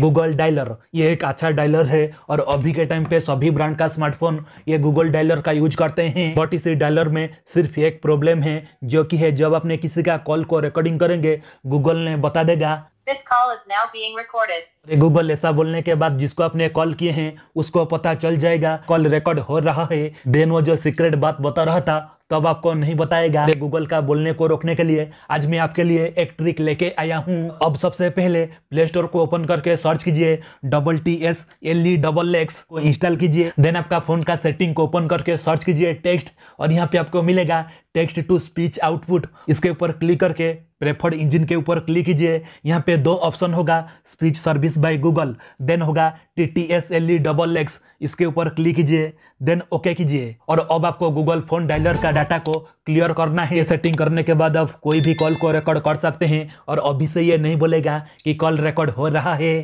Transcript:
Google dialer ये एक अच्छा डायलर है और अभी के टाइम पे सभी ब्रांड का स्मार्टफोन ये गूगल डायलर का यूज करते हैं बट इसी डायलर में सिर्फ एक प्रॉब्लम है जो कि है जब आपने किसी का कॉल को रिकॉर्डिंग करेंगे गूगल ने बता देगा This call is now being recorded. अरे गूगल ऐसा बोलने के बाद जिसको आपने कॉल किए हैं उसको पता चल जाएगा कॉल रिकॉर्ड हो रहा है देन वो जो सीक्रेट बात बता रहा था तब आपको नहीं बताएगा गूगल का बोलने को रोकने के लिए आज मैं आपके लिए एक ट्रिक लेके आया हूँ अब सबसे पहले प्ले स्टोर को ओपन करके सर्च कीजिए double T S L E double X को इंस्टॉल कीजिए देन आपका फोन का सेटिंग को ओपन करके सर्च कीजिए टेक्स्ट और यहाँ पे आपको मिलेगा टेक्स्ट टू स्पीच आउटपुट इसके ऊपर क्लिक करके प्रेफर्ड इंजन के ऊपर क्लिक कीजिए यहाँ पे दो ऑप्शन होगा speech service by Google then होगा T T S L E double X इसके ऊपर क्लिक कीजिए देन ओके कीजिए और अब आपको गूगल फोन डायलर का डाटा को क्लियर करना है सेटिंग करने के बाद आप कोई भी कॉल को रिकॉर्ड कर सकते हैं और अभी से ये नहीं बोलेगा कि कॉल रिकॉर्ड हो रहा है